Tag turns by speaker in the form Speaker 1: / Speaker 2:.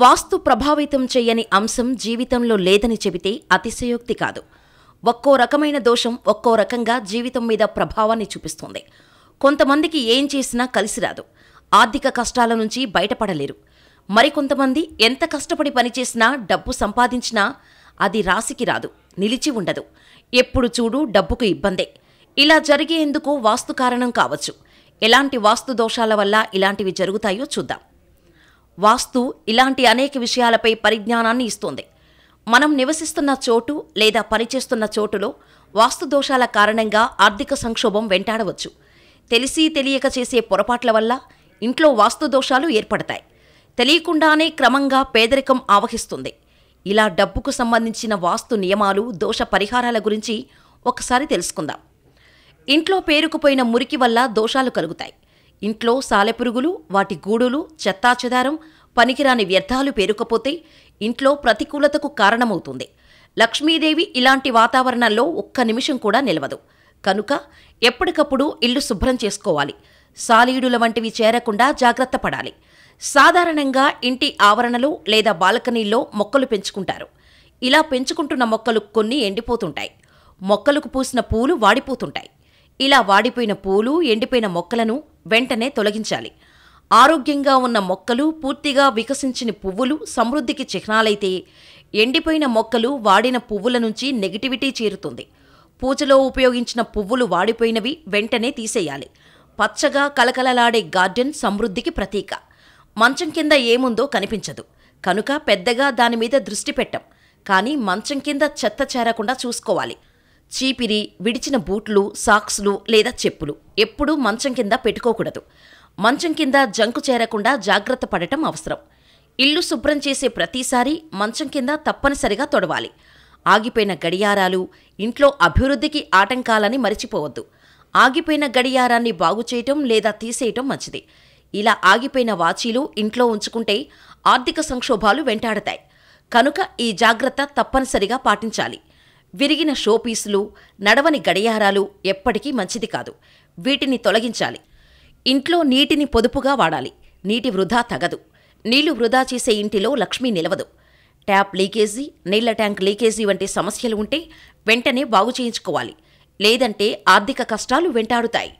Speaker 1: వాస్తు ప్రభావితం చేయని అంశం జీవితంలో లేదని చెబితే అతిశయోక్తి కాదు ఒక్కో రకమైన దోషం ఒక్కో రకంగా జీవితం మీద ప్రభావాన్ని చూపిస్తుంది కొంతమందికి ఏం చేసినా కలిసిరాదు ఆర్థిక కష్టాల నుంచి బయటపడలేరు మరికొంతమంది ఎంత కష్టపడి పనిచేసినా డబ్బు సంపాదించినా అది రాశికి రాదు నిలిచి ఉండదు ఎప్పుడు చూడు డబ్బుకు ఇబ్బందే ఇలా జరిగేందుకు వాస్తు కారణం కావచ్చు ఎలాంటి వాస్తు దోషాల వల్ల ఇలాంటివి జరుగుతాయో చూద్దాం వాస్తు ఇలాంటి అనేక విషయాలపై పరిజ్ఞానాన్ని ఇస్తుంది మనం నివసిస్తున్న చోటు లేదా పనిచేస్తున్న చోటులో వాస్తు దోషాల కారణంగా ఆర్థిక సంక్షోభం వెంటాడవచ్చు తెలిసి తెలియక చేసే పొరపాట్ల వల్ల ఇంట్లో వాస్తు దోషాలు ఏర్పడతాయి తెలియకుండానే క్రమంగా పేదరికం ఆవహిస్తుంది ఇలా డబ్బుకు సంబంధించిన వాస్తు నియమాలు దోష పరిహారాల గురించి ఒకసారి తెలుసుకుందాం ఇంట్లో పేరుకుపోయిన మురికి వల్ల దోషాలు కలుగుతాయి ఇంట్లో సాలెపురుగులు వాటి గూడులు చెత్తాచెదారం పనికిరాని వ్యర్థాలు పేరుకపోతే ఇంట్లో ప్రతికూలతకు కారణమవుతుంది లక్ష్మీదేవి ఇలాంటి వాతావరణంలో ఒక్క నిమిషం కూడా నిలవదు కనుక ఎప్పటికప్పుడు ఇల్లు శుభ్రం చేసుకోవాలి సాలీడుల వంటివి చేరకుండా జాగ్రత్త పడాలి సాధారణంగా ఇంటి ఆవరణలో లేదా బాల్కనీల్లో మొక్కలు పెంచుకుంటారు ఇలా పెంచుకుంటున్న మొక్కలు కొన్ని ఎండిపోతుంటాయి మొక్కలకు పూసిన పూలు వాడిపోతుంటాయి ఇలా వాడిపోయిన పూలు ఎండిపోయిన మొక్కలను వెంటనే తొలగించాలి ఆరోగ్యంగా ఉన్న మొక్కలు పూర్తిగా వికసించిన పువ్వులు సమృద్ధికి చిహ్నాలైతే ఎండిపోయిన మొక్కలు వాడిన పువ్వుల నుంచి నెగిటివిటీ చేరుతుంది పూజలో ఉపయోగించిన పువ్వులు వాడిపోయినవి వెంటనే తీసేయాలి పచ్చగా కలకలలాడే గార్డెన్ సమృద్ధికి ప్రతీక మంచం కింద ఏముందో కనిపించదు కనుక పెద్దగా దానిమీద దృష్టి పెట్టం కానీ మంచం కింద చెత్త చేరకుండా చూసుకోవాలి చీపిరి విడిచిన బూట్లు సాక్స్లు లేదా చెప్పులు ఎప్పుడూ మంచం కింద పెట్టుకోకూడదు మంచం కింద జంకు చేరకుండా జాగ్రత్త పడటం అవసరం ఇల్లు శుభ్రం చేసే ప్రతిసారి మంచం కింద తప్పనిసరిగా తొడవాలి ఆగిపోయిన గడియారాలు ఇంట్లో అభివృద్ధికి ఆటంకాలని మరిచిపోవద్దు ఆగిపోయిన గడియారాన్ని బాగుచేయటం లేదా తీసేయటం మంచిది ఇలా ఆగిపోయిన వాచీలు ఇంట్లో ఉంచుకుంటే ఆర్థిక సంక్షోభాలు వెంటాడతాయి కనుక ఈ జాగ్రత్త తప్పనిసరిగా పాటించాలి విరిగిన షోపీసులు నడవని గడియారాలు ఎప్పటికీ మంచిది కాదు వీటిని తొలగించాలి ఇంట్లో నీటిని పొదుపుగా వాడాలి నీటి వృధా తగదు నీళ్లు వృధా చేసే ఇంటిలో లక్ష్మి నిలవదు ట్యాప్ లీకేజీ నీళ్ల ట్యాంక్ లీకేజీ వంటి సమస్యలు ఉంటే వెంటనే బాగు చేయించుకోవాలి లేదంటే ఆర్థిక కష్టాలు వెంటాడుతాయి